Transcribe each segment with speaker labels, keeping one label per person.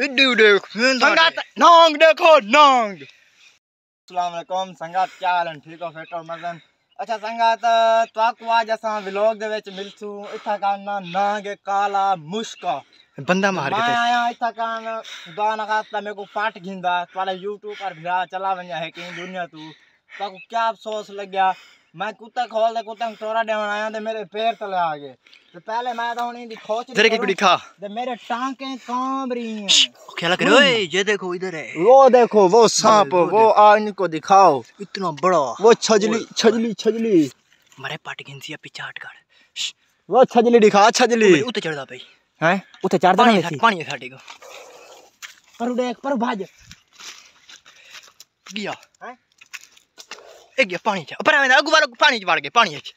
Speaker 1: विद्युदेख संगात नोंग देखो नोंग अस्सलाम वालेकुम संगात क्या हाल है ठीक हो फिट हो मजन अच्छा संगात त्वाकू आज असा व्लॉग दे विच मिलसू इथा काना नांग काला मुश्का बंदा मार के आया इथा कान दुआ ना खास्ता मेरे को पाट घिंदा वाला यूट्यूब पर भरा चला वन्या है कि दुनिया तू त्वाकू क्या अफसोस लग गया मैं कुत्ता खोल दे कुत्ता टोरा देवन आया ते मेरे पैर तले आ गए तो पहले मैं तो की दिखा तो मेरे टांके कांप रही हैं ख्याल करो हम्म। ये देखो इधर है वो देखो वो सांप वो आ इनको दिखाओ इतना बड़ा वो छजली छजली छजली मरे पट गिनसी पीछे हट कर वो छजली दिखा छजली उते चढ़दा भाई हैं उते चढ़ नहीं है पानी है साडे को पर देख पर भाज गया हैं एक गया पानी च पर आवे अगवारो पानी च वड़ गए पानी च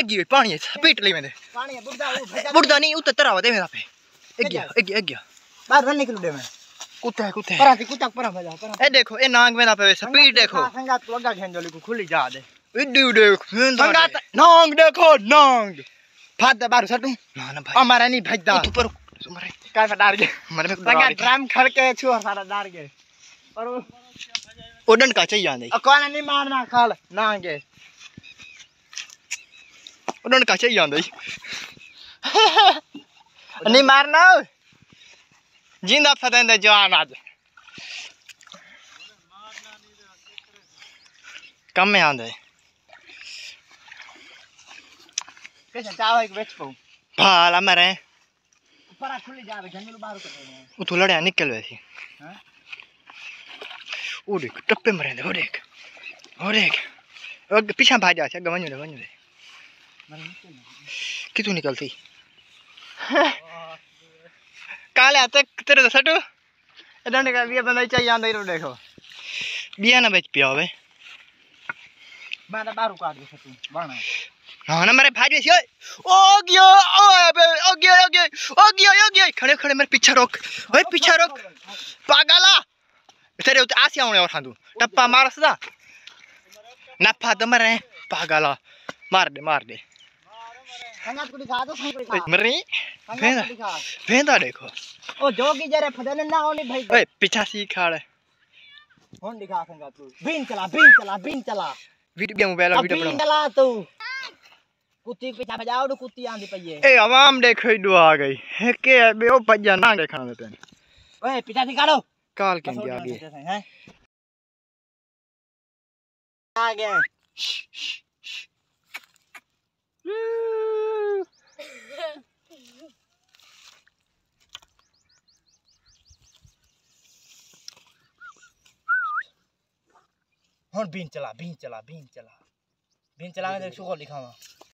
Speaker 1: एक गियो पानी है पीट ली मैंने पानी बुड़दा नहीं उतर तरावा दे मेरा पे एक गियो एक गियो एक गियो बाहर ना निकलू दे मैं कुत्ते कुत्ते परा कुत्ता परा मजा परा ए देखो ए नांग मेरा पे स्पीड देखो संगात लगा घेंजोली को खुली जा दे इडू देख संगात नांग देखो नांग फाद दे सटू ना ना भाई हमारा नहीं भागदा तू पर मरे काय डार गए मरे संगात ड्राम खड़ के छुआ सारा डार गए और उड़न का चाहिए आ नहीं कौन नहीं मारना खाल नांगे उन्होंने ਨੂੰ ही ਹੀ ਆਉਂਦਾ ਜੀ ਨਹੀਂ ਮਾਰਨਾ ਜਿੰਦਾ ਫਤਿਹ कैसे एक बेच पाऊं भाला मरे ऊपर जंगल बाहर कर रहे हैं निकल हाँ? ओ देख टप्पे मरे दे ओ देख ओ देख पीछे भाग जा से गवंजो कितू निकलती कहाँ ले आते तेरे दस तो टू इधर निकल बिया बंदा ही चाहिए आंदा रोड देखो बिया ना बेच पिया बे बाना बारू काट दिया तू बाना हाँ ना मेरे भाई जैसे ओ गियो ओ बे ओ गियो ओ गियो ओ गियो ओ गियो खड़े खड़े मेरे पीछे रोक ओए पीछे रोक पागला तेरे उत आसिया होने और हाँ तू टप्पा मार सदा नफा तो मरे पागला मार दे मार दे संगत को तो दिखा दो संगत को दिखा मरी भेंदा भेंदा देखो ओ जो की जरे फदन ना होनी भाई ओए पीछा सी खा रे होन दिखा संगत तू बीन चला बीन चला बीन चला वीडियो मोबाइल और वीडियो बीन चला तू कुत्ती के पीछा बजाओ तो कुत्ती आंदी पई है ए आवाम देखो दो आ गई है के बेओ पजा ना देखा देते ओए पीछा सी काटो काल के आगे आ गया हूँ बीन चला बीन चला बीन चला बीन चला देख सुखो लिखा